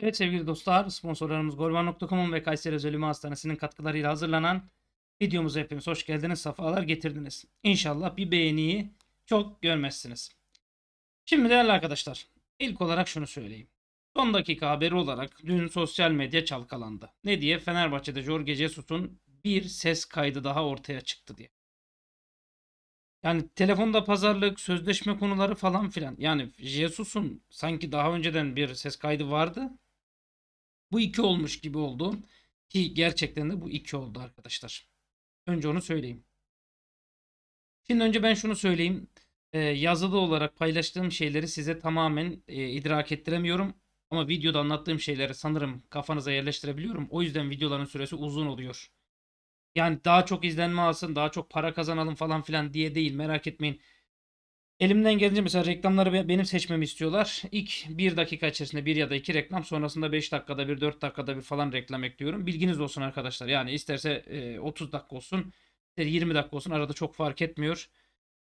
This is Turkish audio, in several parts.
Evet sevgili dostlar sponsorlarımız golvan.com'un ve Kayseri Özel Hastanesi'nin katkılarıyla hazırlanan videomuzu hepimiz hoş geldiniz, safalar getirdiniz. İnşallah bir beğeniyi çok görmezsiniz. Şimdi değerli arkadaşlar ilk olarak şunu söyleyeyim. Son dakika haberi olarak dün sosyal medya çalkalandı. Ne diye Fenerbahçe'de Jorge Jesus'un bir ses kaydı daha ortaya çıktı diye. Yani telefonda pazarlık, sözleşme konuları falan filan. Yani Jesus'un sanki daha önceden bir ses kaydı vardı. Bu iki olmuş gibi oldu. Ki gerçekten de bu iki oldu arkadaşlar. Önce onu söyleyeyim. Şimdi önce ben şunu söyleyeyim. Ee, yazılı olarak paylaştığım şeyleri size tamamen e, idrak ettiremiyorum. Ama videoda anlattığım şeyleri sanırım kafanıza yerleştirebiliyorum. O yüzden videoların süresi uzun oluyor. Yani daha çok izlenme alsın, daha çok para kazanalım falan filan diye değil merak etmeyin. Elimden gelince mesela reklamları benim seçmemi istiyorlar. İlk bir dakika içerisinde bir ya da iki reklam sonrasında beş dakikada bir dört dakikada bir falan reklam ekliyorum. Bilginiz olsun arkadaşlar. Yani isterse 30 e, dakika olsun 20 dakika olsun arada çok fark etmiyor.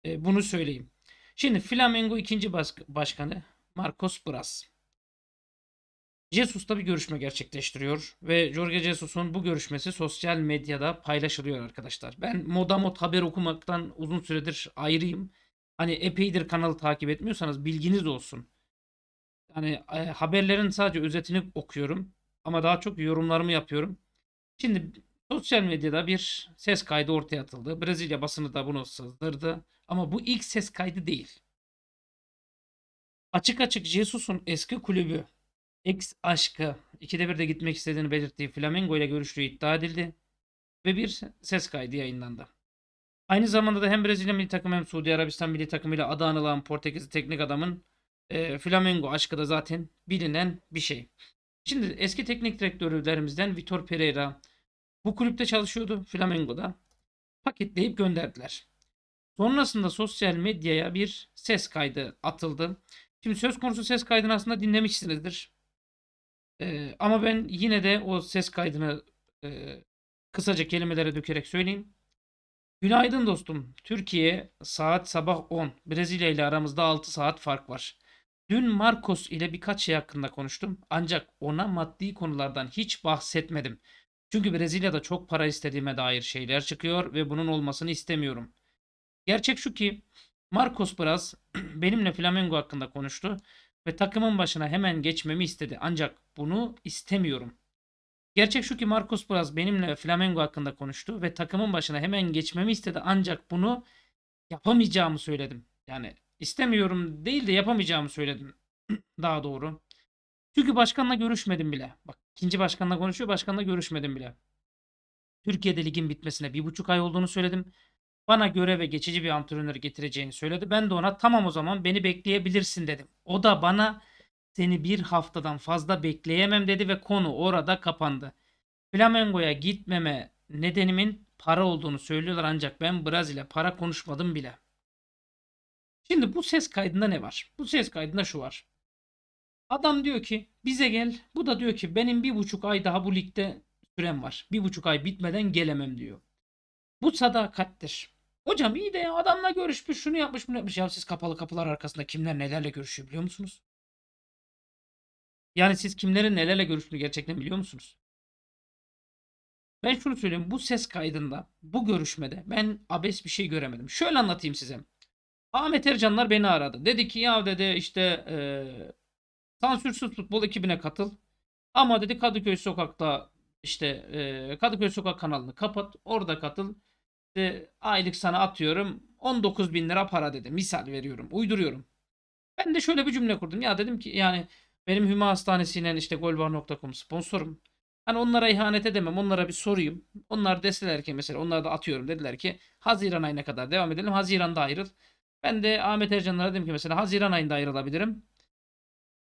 E, bunu söyleyeyim. Şimdi Flamengo ikinci başkanı Marcos Braz. Jesus'ta bir görüşme gerçekleştiriyor ve Jorge Jesus'un bu görüşmesi sosyal medyada paylaşılıyor arkadaşlar. Ben moda mod haber okumaktan uzun süredir ayrıyım. Hani epeydir kanalı takip etmiyorsanız bilginiz olsun. Hani haberlerin sadece özetini okuyorum ama daha çok yorumlarımı yapıyorum. Şimdi sosyal medyada bir ses kaydı ortaya atıldı. Brezilya basını da bunu sızdırdı. Ama bu ilk ses kaydı değil. Açık açık Jesus'un eski kulübü ex aşkı ikide bir de gitmek istediğini belirttiği Flamengo ile görüştüğü iddia edildi ve bir ses kaydı yayınlandı. Aynı zamanda da hem Brezilya milli takımı hem Suudi Arabistan milli takımıyla adı anılan Portekizli teknik adamın e, Flamengo aşkı da zaten bilinen bir şey. Şimdi eski teknik direktörlerimizden Vitor Pereira bu kulüpte çalışıyordu Flamengo'da. Paketleyip gönderdiler. Sonrasında sosyal medyaya bir ses kaydı atıldı. Şimdi söz konusu ses kaydını aslında dinlemişsinizdir. Ee, ama ben yine de o ses kaydını e, kısaca kelimelere dökerek söyleyeyim. Günaydın dostum. Türkiye saat sabah 10. Brezilya ile aramızda 6 saat fark var. Dün Marcos ile birkaç şey hakkında konuştum ancak ona maddi konulardan hiç bahsetmedim. Çünkü Brezilya'da çok para istediğime dair şeyler çıkıyor ve bunun olmasını istemiyorum. Gerçek şu ki Marcos biraz benimle Flamengo hakkında konuştu ve takımın başına hemen geçmemi istedi ancak bunu istemiyorum. Gerçek şu ki Marcos Braz benimle Flamengo hakkında konuştu ve takımın başına hemen geçmemi istedi ancak bunu yapamayacağımı söyledim. Yani istemiyorum değil de yapamayacağımı söyledim daha doğru. Çünkü başkanla görüşmedim bile. Bak ikinci başkanla konuşuyor başkanla görüşmedim bile. Türkiye'de ligin bitmesine bir buçuk ay olduğunu söyledim. Bana göre ve geçici bir antrenör getireceğini söyledi. Ben de ona tamam o zaman beni bekleyebilirsin dedim. O da bana seni bir haftadan fazla bekleyemem dedi ve konu orada kapandı. Flamengo'ya gitmeme nedenimin para olduğunu söylüyorlar ancak ben Brazil'e para konuşmadım bile. Şimdi bu ses kaydında ne var? Bu ses kaydında şu var. Adam diyor ki bize gel. Bu da diyor ki benim bir buçuk ay daha bu ligde sürem var. Bir buçuk ay bitmeden gelemem diyor. Bu sadakattir. Hocam iyi de ya adamla görüşmüş şunu yapmış bunu yapmış. Ya siz kapalı kapılar arkasında kimler nelerle görüşüyor biliyor musunuz? Yani siz kimlerin nelerle görüştüğünü gerçekten biliyor musunuz? Ben şunu söyleyeyim. Bu ses kaydında, bu görüşmede ben abes bir şey göremedim. Şöyle anlatayım size. Ahmet Ercanlar beni aradı. Dedi ki ya dedi işte e, sansürsüz futbol ekibine katıl. Ama dedi Kadıköy sokakta işte e, Kadıköy sokak kanalını kapat. Orada katıl. İşte aylık sana atıyorum 19 bin lira para dedi. Misal veriyorum. Uyduruyorum. Ben de şöyle bir cümle kurdum. Ya dedim ki yani benim Hüma Hastanesi'yle işte golbar.com sponsorum. Hani onlara ihanet edemem. Onlara bir sorayım. Onlar deseler ki mesela onlar da atıyorum dediler ki Haziran ayına kadar devam edelim. Haziran'da ayrıl. Ben de Ahmet Ercanlara dedim ki mesela Haziran ayında ayrılabilirim.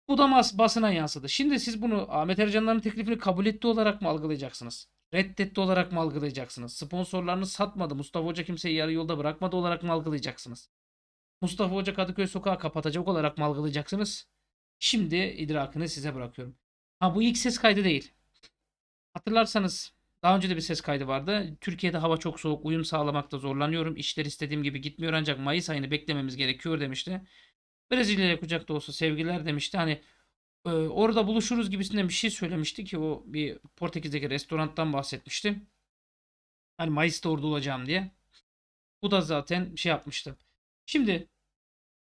Bu da mas basına yansıdı. Şimdi siz bunu Ahmet Ercanların teklifini kabul etti olarak mı algılayacaksınız? Reddetti olarak mı algılayacaksınız? Sponsorlarını satmadı. Mustafa Hoca kimseyi yarı yolda bırakmadı olarak mı algılayacaksınız? Mustafa Hoca Kadıköy sokağı kapatacak olarak mı algılayacaksınız? Şimdi idrakını size bırakıyorum. Ha bu ilk ses kaydı değil. Hatırlarsanız daha önce de bir ses kaydı vardı. Türkiye'de hava çok soğuk, uyum sağlamakta zorlanıyorum. İşler istediğim gibi gitmiyor ancak Mayıs ayını beklememiz gerekiyor demişti. Brezilya'ya kucakta olsa sevgiler demişti. Hani e, orada buluşuruz gibisinden bir şey söylemişti ki o bir Portekiz'deki restorandan bahsetmişti. Hani Mayıs'ta orada olacağım diye. Bu da zaten şey yapmıştı. Şimdi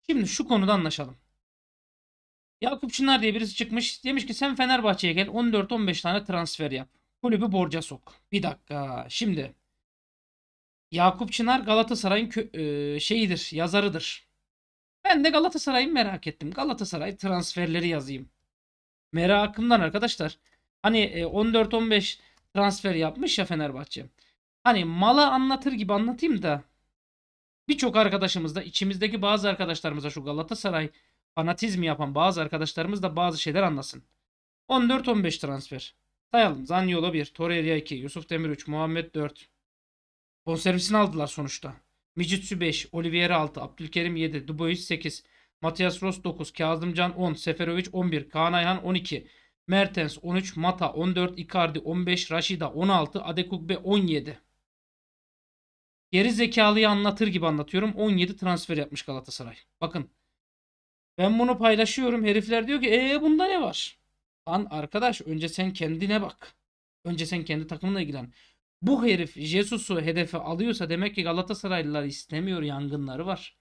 şimdi şu konuda anlaşalım. Yakup Çınar diye birisi çıkmış. Demiş ki sen Fenerbahçe'ye gel 14-15 tane transfer yap. Kulübü borca sok. Bir dakika. Şimdi Yakup Çınar Galatasaray'ın e, şeyidir, yazarıdır. Ben de Galatasaray'ı merak ettim. Galatasaray transferleri yazayım. Merakımdan arkadaşlar. Hani 14-15 e, transfer yapmış ya Fenerbahçe. Hani malı anlatır gibi anlatayım da birçok arkadaşımızda içimizdeki bazı arkadaşlarımıza şu Galatasaray fanatizmi yapan bazı arkadaşlarımız da bazı şeyler anlasın. 14-15 transfer. Sayalım. Zaniolo 1, Torreira 2, Yusuf Demir 3, Muhammed 4. Bonservisini aldılar sonuçta. Micitsu 5, Olivier 6, Abdülkerim 7, Dubois 8, Matias Ros 9, Kazımcan 10, Seferovic 11, Kaan Ayhan 12, Mertens 13, Mata 14, Icardi 15, Rashida 16, Adekugbe 17. Geri zekalıyı anlatır gibi anlatıyorum. 17 transfer yapmış Galatasaray. Bakın ben bunu paylaşıyorum. Herifler diyor ki ee bunda ne var? Lan arkadaş önce sen kendine bak. Önce sen kendi takımına ilgilen. Bu herif Jesus'u hedefe alıyorsa demek ki Galatasaraylılar istemiyor yangınları var.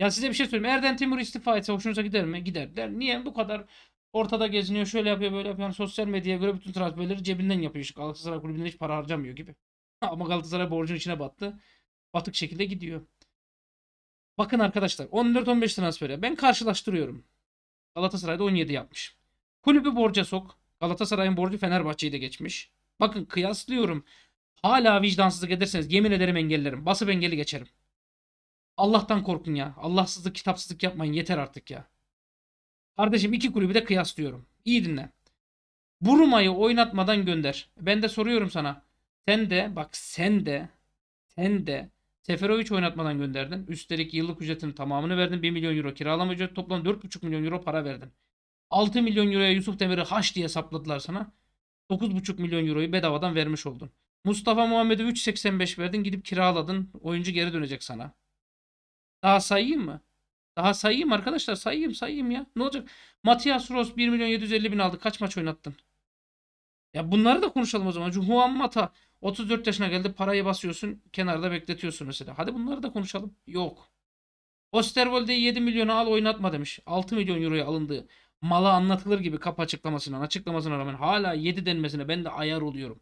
Ya size bir şey söyleyeyim. Erden Timur istifa etse hoşunuza gider mi? Gider der. Niye bu kadar ortada geziniyor şöyle yapıyor böyle yapıyor. Yani sosyal medyaya göre bütün transferleri cebinden yapıyor. Galatasaray kulübünde hiç para harcamıyor gibi. Ama Galatasaray borcun içine battı. Batık şekilde gidiyor. Bakın arkadaşlar 14-15 transferi ben karşılaştırıyorum. Galatasaray'da 17 yapmış. Kulübü borca sok. Galatasaray'ın borcu Fenerbahçe'yi de geçmiş. Bakın kıyaslıyorum. Hala vicdansızlık ederseniz yemin ederim engellerim. Basıp engeli geçerim. Allah'tan korkun ya. Allahsızlık kitapsızlık yapmayın yeter artık ya. Kardeşim iki kulübü de kıyaslıyorum. İyi dinle. Buruma'yı oynatmadan gönder. Ben de soruyorum sana. Sen de bak sen de sen de Seferovic oynatmadan gönderdin. Üstelik yıllık ücretinin tamamını verdin. 1 milyon euro kiralama ücreti toplam 4,5 milyon euro para verdin. 6 milyon euroya Yusuf Demir'i haş diye sapladılar sana. 9,5 milyon euroyu bedavadan vermiş oldun. Mustafa Muhammed'e 3.85 verdin gidip kiraladın. Oyuncu geri dönecek sana. Daha sayayım mı? Daha sayayım arkadaşlar sayayım sayayım ya. Ne olacak? Matias Ross 1 milyon 750 bin aldı. Kaç maç oynattın? Ya bunları da konuşalım o zaman. Juan Mata 34 yaşına geldi parayı basıyorsun kenarda bekletiyorsun mesela. Hadi bunları da konuşalım. Yok. Osterwolde'yi 7 milyona al oynatma demiş. 6 milyon euroya alındı. Mala anlatılır gibi kap açıklamasından açıklamasına rağmen hala 7 denmesine ben de ayar oluyorum.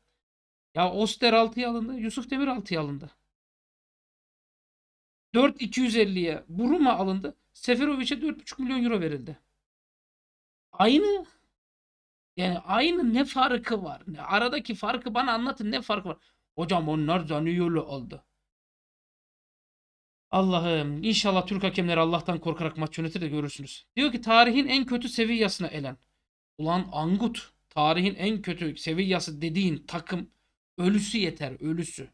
Ya Oster 6'ya alındı. Yusuf Demir 6'ya alındı. 4 250'ye Buruma alındı. Seferovic'e 4,5 milyon euro verildi. Aynı yani aynı ne farkı var? Aradaki farkı bana anlatın ne farkı var? Hocam onlar zaniyolu oldu. Allah'ım inşallah Türk hakemleri Allah'tan korkarak maç yönetir de görürsünüz. Diyor ki tarihin en kötü seviyasına elen. Ulan Angut tarihin en kötü seviyası dediğin takım ölüsü yeter ölüsü.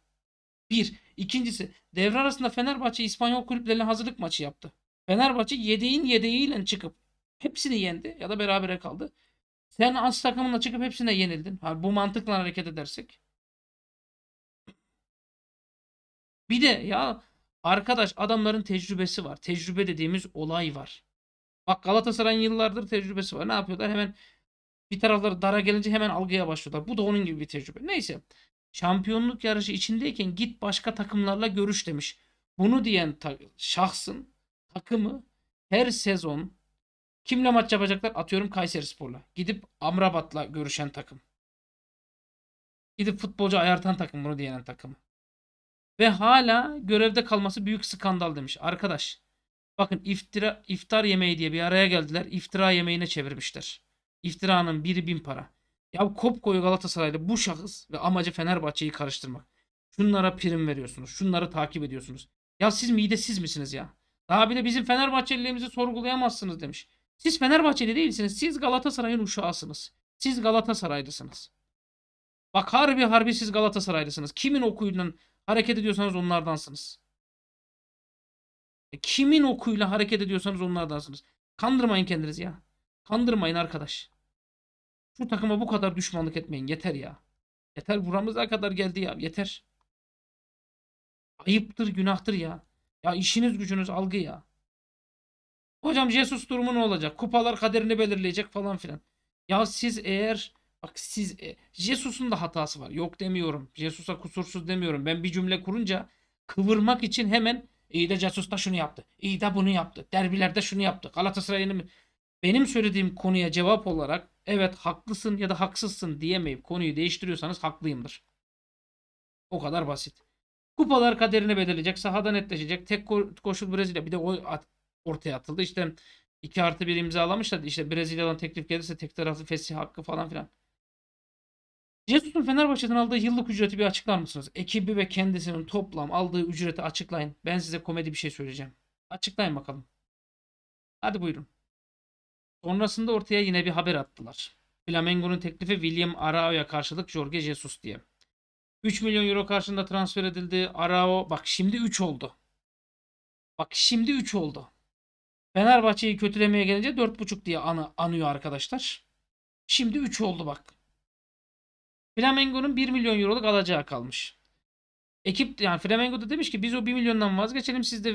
Bir. ikincisi devre arasında Fenerbahçe İspanyol kulüplerine hazırlık maçı yaptı. Fenerbahçe yedeğin yedeğiyle çıkıp hepsini yendi ya da berabere kaldı. Sen az takımına çıkıp hepsine yenildin. Ha, bu mantıkla hareket edersek. Bir de ya arkadaş adamların tecrübesi var. Tecrübe dediğimiz olay var. Bak Galatasaray'ın yıllardır tecrübesi var. Ne yapıyorlar? Hemen bir tarafları dara gelince hemen algıya başlıyorlar. Bu da onun gibi bir tecrübe. Neyse. Şampiyonluk yarışı içindeyken git başka takımlarla görüş demiş. Bunu diyen ta şahsın takımı her sezon Kimle maç yapacaklar? Atıyorum Kayseri Spor'la. Gidip Amrabat'la görüşen takım. Gidip futbolcu ayartan takım bunu diyen takım. Ve hala görevde kalması büyük skandal demiş. Arkadaş bakın iftira, iftar yemeği diye bir araya geldiler. İftira yemeğine çevirmişler. İftiranın biri bin para. Ya kopkoyu Galatasaraylı bu şahıs ve amacı Fenerbahçe'yi karıştırmak. Şunlara prim veriyorsunuz. Şunları takip ediyorsunuz. Ya siz midesiz misiniz ya? Daha bile bizim Fenerbahçeliliğimizi sorgulayamazsınız demiş. Siz Fenerbahçeli değilsiniz. Siz Galatasaray'ın uşağısınız. Siz Galatasaraylısınız. Bak harbi harbi siz Galatasaraylısınız. Kimin okuyla hareket ediyorsanız onlardansınız. E, kimin okuyla hareket ediyorsanız onlardansınız. Kandırmayın kendinizi ya. Kandırmayın arkadaş. Şu takıma bu kadar düşmanlık etmeyin. Yeter ya. Yeter buramıza kadar geldi ya. Yeter. Ayıptır, günahtır ya. Ya işiniz gücünüz algı ya. Hocam Jesus durumu ne olacak? Kupalar kaderini belirleyecek falan filan. Ya siz eğer bak siz e, Jesus'un da hatası var. Yok demiyorum. Jesus'a kusursuz demiyorum. Ben bir cümle kurunca kıvırmak için hemen iyi de Jesus da şunu yaptı. İyi de bunu yaptı. Derbilerde şunu yaptı. Galatasaray'ın benim söylediğim konuya cevap olarak evet haklısın ya da haksızsın diyemeyip konuyu değiştiriyorsanız haklıyımdır. O kadar basit. Kupalar kaderini belirleyecek. Sahada netleşecek. Tek koşul Brezilya. Bir de o ortaya atıldı. İşte 2 artı 1 imzalamışlar. İşte Brezilya'dan teklif gelirse tek taraflı fesih hakkı falan filan. Jesus'un Fenerbahçe'den aldığı yıllık ücreti bir açıklar mısınız? Ekibi ve kendisinin toplam aldığı ücreti açıklayın. Ben size komedi bir şey söyleyeceğim. Açıklayın bakalım. Hadi buyurun. Sonrasında ortaya yine bir haber attılar. Flamengo'nun teklifi William Arao'ya karşılık Jorge Jesus diye. 3 milyon euro karşılığında transfer edildi. Arao bak şimdi 3 oldu. Bak şimdi 3 oldu. Fenerbahçe'yi kötülemeye gelince 4.5 diye anı, anıyor arkadaşlar. Şimdi 3 oldu bak. Flamengo'nun 1 milyon euroluk alacağı kalmış. Ekip yani Flamengo da demiş ki biz o 1 milyondan vazgeçelim siz de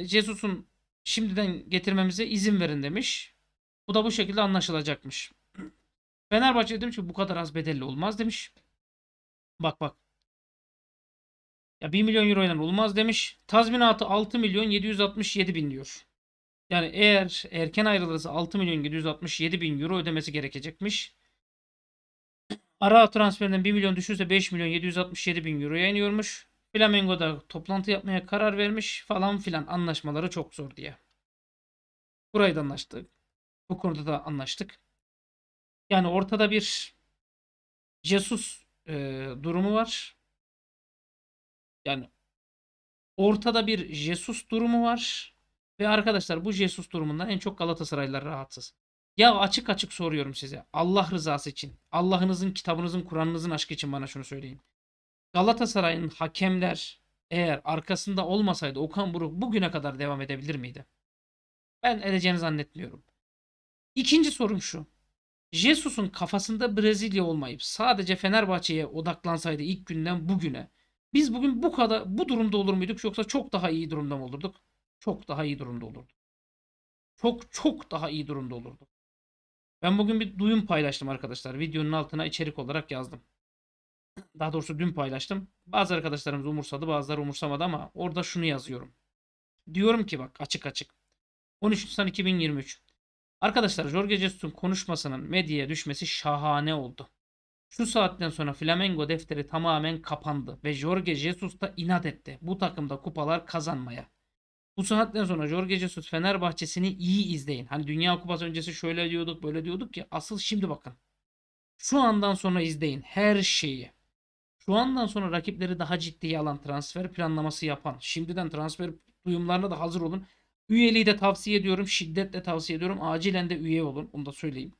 e, Jesus'un şimdiden getirmemize izin verin demiş. Bu da bu şekilde anlaşılacakmış. Fenerbahçe demiş ki bu kadar az bedelli olmaz demiş. Bak bak. Ya 1 milyon euro ile olmaz demiş. Tazminatı 6 milyon 767 bin diyor. Yani eğer erken ayrılırsa 6 milyon 767 bin euro ödemesi gerekecekmiş. Ara transferinden 1 milyon düşürse 5 milyon 767 bin euro yayınıyormuş. Flamengo da toplantı yapmaya karar vermiş falan filan anlaşmaları çok zor diye. Burayı da anlaştık. Bu konuda da anlaştık. Yani ortada bir Jesus e, durumu var. Yani ortada bir Jesus durumu var. Ve arkadaşlar bu Jesus durumundan en çok Galatasaraylılar rahatsız. Ya açık açık soruyorum size. Allah rızası için, Allah'ınızın, kitabınızın, Kur'an'ınızın aşkı için bana şunu söyleyin. Galatasaray'ın hakemler eğer arkasında olmasaydı Okan Buruk bugüne kadar devam edebilir miydi? Ben edeceğini zannetmiyorum. İkinci sorum şu. Jesus'un kafasında Brezilya olmayıp sadece Fenerbahçe'ye odaklansaydı ilk günden bugüne biz bugün bu kadar bu durumda olur muyduk yoksa çok daha iyi durumda mı olurduk? çok daha iyi durumda olurdu. Çok çok daha iyi durumda olurdu. Ben bugün bir duyum paylaştım arkadaşlar. Videonun altına içerik olarak yazdım. Daha doğrusu dün paylaştım. Bazı arkadaşlarımız umursadı, bazıları umursamadı ama orada şunu yazıyorum. Diyorum ki bak açık açık. 13 Nisan 2023. Arkadaşlar Jorge Jesus'un konuşmasının medyaya düşmesi şahane oldu. Şu saatten sonra Flamengo defteri tamamen kapandı ve Jorge Jesus da inat etti bu takımda kupalar kazanmaya. Bu saatten sonra Jorge Jesus Fenerbahçe'sini iyi izleyin. Hani Dünya Kupası öncesi şöyle diyorduk böyle diyorduk ki asıl şimdi bakın. Şu andan sonra izleyin her şeyi. Şu andan sonra rakipleri daha ciddiye alan transfer planlaması yapan. Şimdiden transfer duyumlarına da hazır olun. Üyeliği de tavsiye ediyorum. Şiddetle tavsiye ediyorum. Acilen de üye olun. Onu da söyleyeyim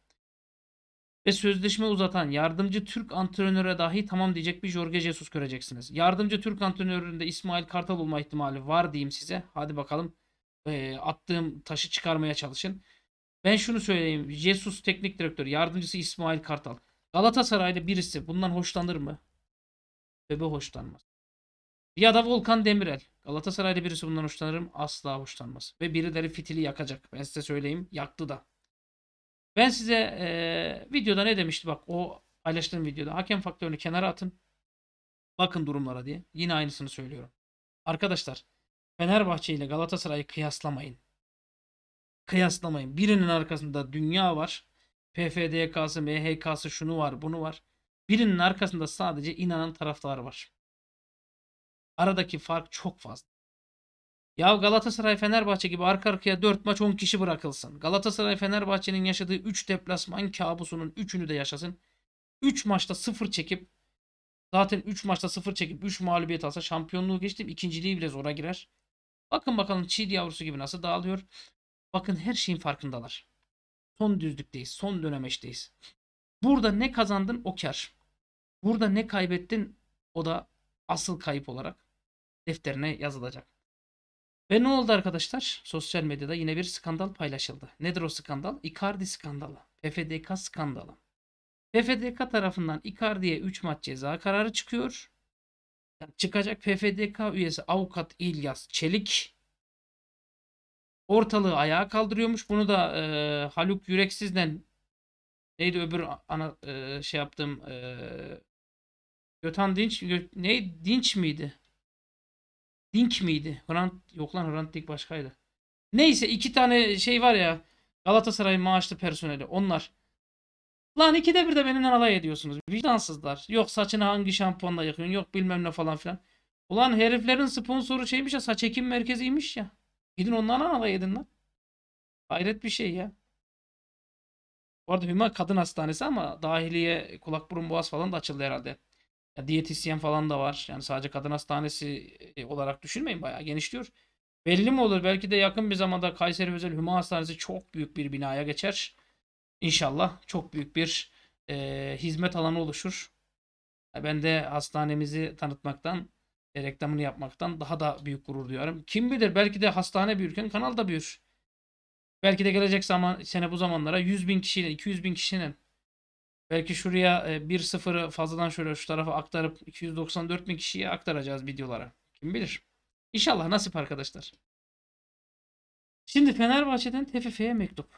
ve sözleşme uzatan yardımcı Türk antrenöre dahi tamam diyecek bir Jorge Jesus göreceksiniz. Yardımcı Türk antrenöründe İsmail Kartal olma ihtimali var diyeyim size. Hadi bakalım e, attığım taşı çıkarmaya çalışın. Ben şunu söyleyeyim. Jesus teknik direktör, yardımcısı İsmail Kartal. Galatasaray'da birisi bundan hoşlanır mı? Bebe hoşlanmaz. Ya da Volkan Demirel. Galatasaray'da birisi bundan hoşlanırım. Asla hoşlanmaz. Ve birileri fitili yakacak. Ben size söyleyeyim. Yaktı da. Ben size e, videoda ne demişti bak o paylaştığım videoda hakem faktörünü kenara atın. Bakın durumlara diye. Yine aynısını söylüyorum. Arkadaşlar Fenerbahçe ile Galatasaray'ı kıyaslamayın. Kıyaslamayın. Birinin arkasında dünya var. PFDK'sı, MHK'sı şunu var, bunu var. Birinin arkasında sadece inanan taraftar var. Aradaki fark çok fazla. Ya Galatasaray Fenerbahçe gibi arka arkaya 4 maç 10 kişi bırakılsın. Galatasaray Fenerbahçe'nin yaşadığı 3 deplasman kabusunun 3'ünü de yaşasın. 3 maçta 0 çekip zaten 3 maçta 0 çekip 3 mağlubiyet alsa şampiyonluğu geçtim. ikinciliği bile zora girer. Bakın bakalım çiğ yavrusu gibi nasıl dağılıyor. Bakın her şeyin farkındalar. Son düzlükteyiz. Son dönemeçteyiz. Burada ne kazandın o kar. Burada ne kaybettin o da asıl kayıp olarak defterine yazılacak. Ve ne oldu arkadaşlar? Sosyal medyada yine bir skandal paylaşıldı. Nedir o skandal? Icardi skandalı. PFDK skandalı. PFDK tarafından Icardi'ye 3 maç ceza kararı çıkıyor. Yani çıkacak PFDK üyesi avukat İlyas Çelik ortalığı ayağa kaldırıyormuş. Bunu da e, Haluk Yüreksiz'den neydi öbür ana e, şey yaptığım e, Götan Dinç gö, ne Dinç miydi? Dink miydi? Hrant, yok lan Hrant Dink başkaydı. Neyse iki tane şey var ya. Galatasaray maaşlı personeli onlar. Lan ikide bir de benimle alay ediyorsunuz. Vicdansızlar. Yok saçını hangi şampuanla yakıyorsun yok bilmem ne falan filan. Ulan heriflerin sponsoru şeymiş ya saç ekim merkeziymiş ya. Gidin onlarla alay edin lan. Hayret bir şey ya. Bu arada Hüma kadın hastanesi ama dahiliye kulak burun boğaz falan da açıldı herhalde. Ya diyetisyen falan da var. Yani sadece kadın hastanesi e, olarak düşünmeyin bayağı genişliyor. Belli mi olur? Belki de yakın bir zamanda Kayseri Özel Hüma Hastanesi çok büyük bir binaya geçer. İnşallah çok büyük bir e, hizmet alanı oluşur. Ben de hastanemizi tanıtmaktan, e, reklamını yapmaktan daha da büyük gurur duyuyorum. Kim bilir belki de hastane büyürken kanal da büyür. Belki de gelecek zaman sene bu zamanlara 100 bin kişiyle 200 bin kişinin Belki şuraya 1-0'ı e, fazladan şöyle şu tarafa aktarıp 294 bin kişiye aktaracağız videolara. Kim bilir. İnşallah nasip arkadaşlar. Şimdi Fenerbahçe'den TFF'ye mektup.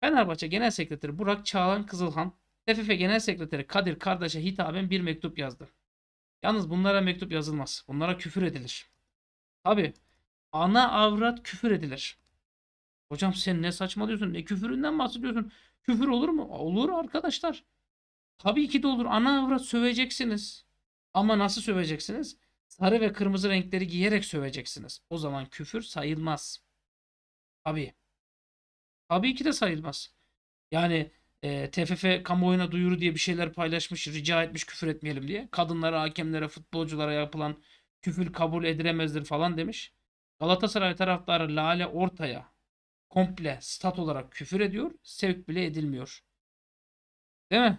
Fenerbahçe Genel Sekreteri Burak Çağlan Kızılhan, TFF Genel Sekreteri Kadir Kardeş'e hitaben bir mektup yazdı. Yalnız bunlara mektup yazılmaz. Bunlara küfür edilir. Tabi ana avrat küfür edilir. Hocam sen ne saçmalıyorsun? Ne küfüründen bahsediyorsun? Küfür olur mu? Olur arkadaşlar. Tabii ki de olur. Ana avrat söveceksiniz. Ama nasıl söveceksiniz? Sarı ve kırmızı renkleri giyerek söveceksiniz. O zaman küfür sayılmaz. Tabii. Tabii ki de sayılmaz. Yani e, TFF kamuoyuna duyuru diye bir şeyler paylaşmış, rica etmiş küfür etmeyelim diye. Kadınlara, hakemlere, futbolculara yapılan küfür kabul edilemezdir falan demiş. Galatasaray taraftarı Lale Orta'ya komple stat olarak küfür ediyor. Sevk bile edilmiyor. Değil mi?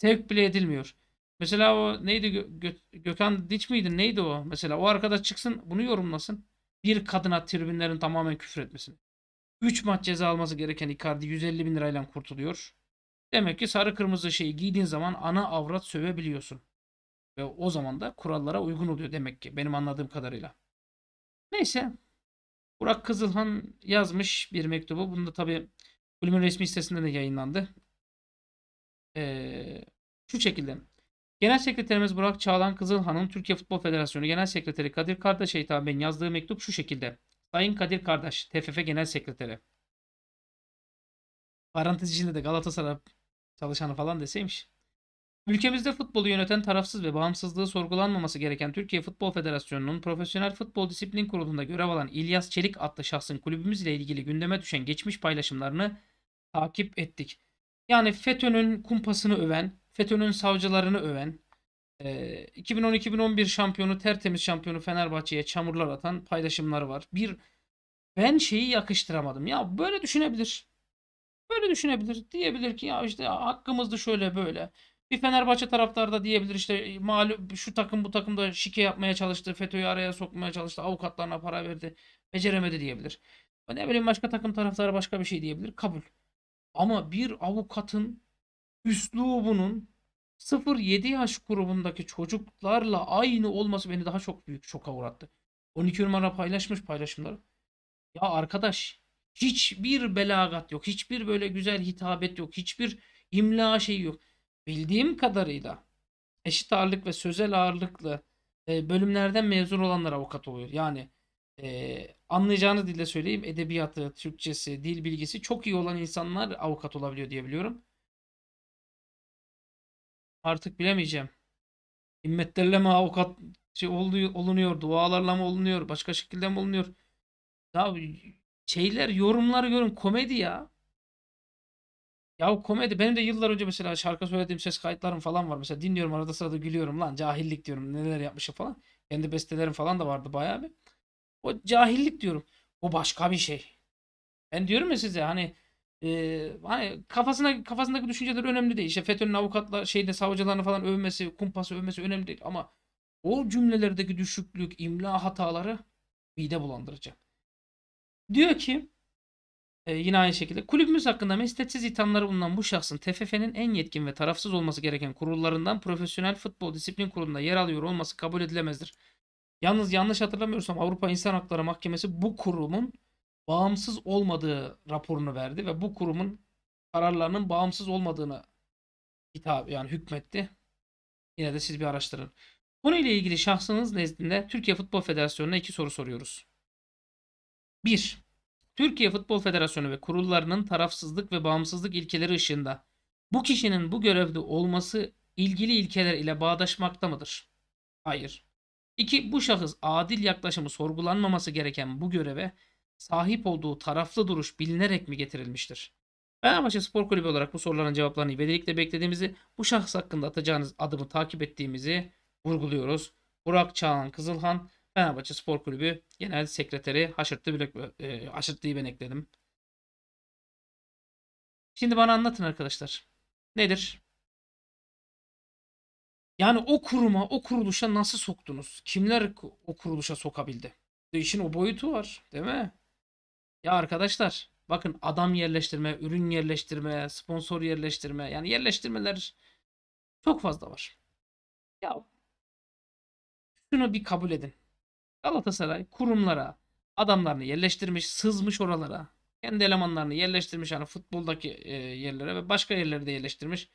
sevk bile edilmiyor. Mesela o neydi Gö Gö Gökhan Diç miydi neydi o? Mesela o arkadaş çıksın bunu yorumlasın. Bir kadına tribünlerin tamamen küfür etmesini. 3 maç ceza alması gereken Icardi 150 bin lirayla kurtuluyor. Demek ki sarı kırmızı şeyi giydiğin zaman ana avrat sövebiliyorsun. Ve o zaman da kurallara uygun oluyor demek ki benim anladığım kadarıyla. Neyse. Burak Kızılhan yazmış bir mektubu. Bunu da tabi kulübün resmi sitesinde de yayınlandı. Eee şu şekilde. Genel Sekreterimiz Burak Çağlan Kızılhan'ın Türkiye Futbol Federasyonu Genel Sekreteri Kadir Kardeş'e hitaben yazdığı mektup şu şekilde. Sayın Kadir Kardeş, TFF Genel Sekreteri. Parantez içinde de Galatasaray çalışanı falan deseymiş. Ülkemizde futbolu yöneten tarafsız ve bağımsızlığı sorgulanmaması gereken Türkiye Futbol Federasyonu'nun Profesyonel Futbol Disiplin Kurulu'nda görev alan İlyas Çelik adlı şahsın kulübümüzle ilgili gündeme düşen geçmiş paylaşımlarını takip ettik. Yani FETÖ'nün kumpasını öven, FETÖ'nün savcılarını öven, 2010-2011 e, şampiyonu tertemiz şampiyonu Fenerbahçe'ye çamurlar atan paylaşımları var. Bir ben şeyi yakıştıramadım. Ya böyle düşünebilir. Böyle düşünebilir. Diyebilir ki ya işte hakkımızdı şöyle böyle. Bir Fenerbahçe taraftarı da diyebilir işte malum şu takım bu takım da şike yapmaya çalıştı. FETÖ'yü araya sokmaya çalıştı. Avukatlarına para verdi. Beceremedi diyebilir. Ne bileyim başka takım taraftarı başka bir şey diyebilir. Kabul. Ama bir avukatın üslubunun 0-7 yaş grubundaki çocuklarla aynı olması beni daha çok büyük şoka uğrattı. 12 numara paylaşmış paylaşımları. Ya arkadaş hiçbir belagat yok. Hiçbir böyle güzel hitabet yok. Hiçbir imla şeyi yok. Bildiğim kadarıyla eşit ağırlık ve sözel ağırlıklı e, bölümlerden mezun olanlar avukat oluyor. Yani e, anlayacağınız anlayacağını dille söyleyeyim. Edebiyatı, Türkçesi, dil bilgisi çok iyi olan insanlar avukat olabiliyor diye biliyorum. Artık bilemeyeceğim. Himmetlerle mi avukat şey olunuyor, dualarla mı olunuyor, başka şekilde mi olunuyor? Ya şeyler, yorumları görün komedi ya. Ya komedi benim de yıllar önce mesela şarkı söylediğim ses kayıtlarım falan var. Mesela dinliyorum arada sırada gülüyorum lan cahillik diyorum neler yapmışım falan. Kendi bestelerim falan da vardı bayağı bir. O cahillik diyorum. O başka bir şey. Ben diyorum ya size hani ee, hani kafasına kafasındaki düşünceler önemli değil. İşte FETÖ'nün avukatla şeyde savcılarını falan övmesi, kumpası övmesi önemli değil ama o cümlelerdeki düşüklük, imla hataları mide bulandıracak. Diyor ki e, yine aynı şekilde kulübümüz hakkında mesnetsiz ithamları bulunan bu şahsın TFF'nin en yetkin ve tarafsız olması gereken kurullarından profesyonel futbol disiplin kurulunda yer alıyor olması kabul edilemezdir. Yalnız yanlış hatırlamıyorsam Avrupa İnsan Hakları Mahkemesi bu kurumun bağımsız olmadığı raporunu verdi ve bu kurumun kararlarının bağımsız olmadığını hitap yani hükmetti. Yine de siz bir araştırın. Konuyla ilgili şahsınız nezdinde Türkiye Futbol Federasyonu'na iki soru soruyoruz. 1. Türkiye Futbol Federasyonu ve kurullarının tarafsızlık ve bağımsızlık ilkeleri ışığında bu kişinin bu görevde olması ilgili ilkeler ile bağdaşmakta mıdır? Hayır. 2. Bu şahıs adil yaklaşımı sorgulanmaması gereken bu göreve sahip olduğu taraflı duruş bilinerek mi getirilmiştir? Fenerbahçe Spor Kulübü olarak bu soruların cevaplarını ivedilikle beklediğimizi, bu şahıs hakkında atacağınız adımı takip ettiğimizi vurguluyoruz. Burak Çağan Kızılhan, Fenerbahçe Spor Kulübü Genel Sekreteri Haşırtlı Bilek, e, Haşırtlı'yı ben ekledim. Şimdi bana anlatın arkadaşlar. Nedir? Yani o kuruma, o kuruluşa nasıl soktunuz? Kimler o kuruluşa sokabildi? İşin o boyutu var, değil mi? Ya arkadaşlar bakın adam yerleştirme, ürün yerleştirme, sponsor yerleştirme yani yerleştirmeler çok fazla var. Ya şunu bir kabul edin. Galatasaray kurumlara adamlarını yerleştirmiş, sızmış oralara. Kendi elemanlarını yerleştirmiş yani futboldaki e, yerlere ve başka yerlere de yerleştirmiş.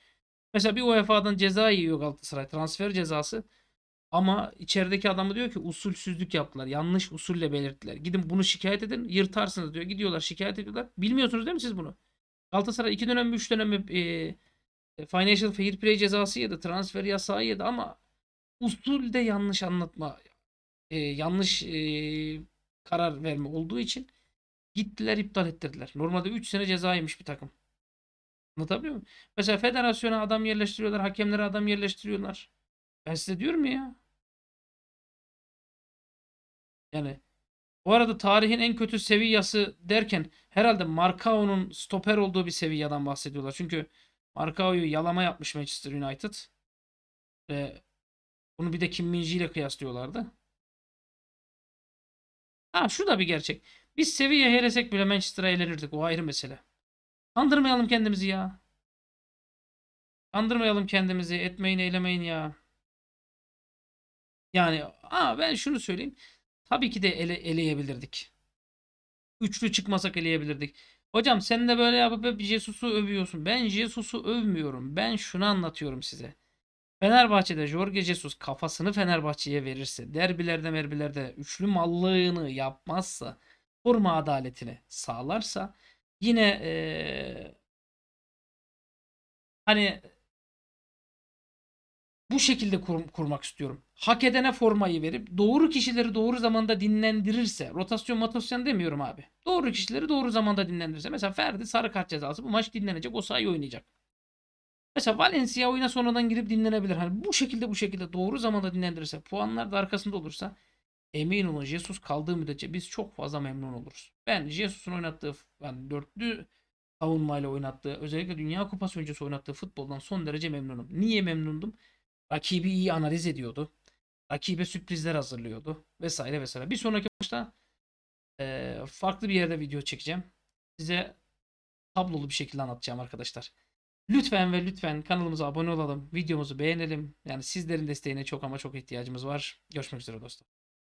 Mesela bir UEFA'dan ceza yiyor Galatasaray transfer cezası. Ama içerideki adamı diyor ki usulsüzlük yaptılar. Yanlış usulle belirttiler. Gidin bunu şikayet edin yırtarsınız diyor. Gidiyorlar şikayet ediyorlar. Bilmiyorsunuz değil mi siz bunu? Galatasaray iki dönem üç dönem e, e financial fair play cezası yedi. Transfer yasağı yedi ama usulde yanlış anlatma e, yanlış e, karar verme olduğu için gittiler iptal ettirdiler. Normalde 3 sene ceza yemiş bir takım. Anlatabiliyor muyum? Mesela federasyona adam yerleştiriyorlar. Hakemlere adam yerleştiriyorlar. Ben size diyorum ya yani o arada tarihin en kötü seviyası derken herhalde Markao'nun stoper olduğu bir seviyeden bahsediyorlar. Çünkü Markao'yu yalama yapmış Manchester United. Ve bunu bir de Kim Minji ile kıyaslıyorlardı. Ha şu da bir gerçek. Biz seviye heresek bile Manchester'a eğlenirdik. O ayrı mesele. Kandırmayalım kendimizi ya. Kandırmayalım kendimizi. Etmeyin eylemeyin ya. Yani aa ben şunu söyleyeyim. Tabii ki de ele, eleyebilirdik. Üçlü çıkmasak eleyebilirdik. Hocam sen de böyle yapıp hep Jesus'u övüyorsun. Ben Jesus'u övmüyorum. Ben şunu anlatıyorum size. Fenerbahçe'de Jorge Jesus kafasını Fenerbahçe'ye verirse, derbilerde merbilerde üçlü mallığını yapmazsa, forma adaletini sağlarsa yine ee, hani bu şekilde kur, kurmak istiyorum. Hak edene formayı verip doğru kişileri doğru zamanda dinlendirirse rotasyon matasyon demiyorum abi. Doğru kişileri doğru zamanda dinlendirirse mesela Ferdi sarı kart cezası bu maç dinlenecek o sahayı oynayacak. Mesela Valencia oyuna sonradan girip dinlenebilir. Hani bu şekilde bu şekilde doğru zamanda dinlendirirse puanlar da arkasında olursa emin olun Jesus kaldığı müddetçe biz çok fazla memnun oluruz. Ben Jesus'un oynattığı yani dörtlü savunmayla oynattığı özellikle Dünya Kupası öncesi oynattığı futboldan son derece memnunum. Niye memnundum? Rakibi iyi analiz ediyordu. Rakibe sürprizler hazırlıyordu. Vesaire vesaire. Bir sonraki maçta e, farklı bir yerde video çekeceğim. Size tablolu bir şekilde anlatacağım arkadaşlar. Lütfen ve lütfen kanalımıza abone olalım. Videomuzu beğenelim. Yani sizlerin desteğine çok ama çok ihtiyacımız var. Görüşmek üzere dostum.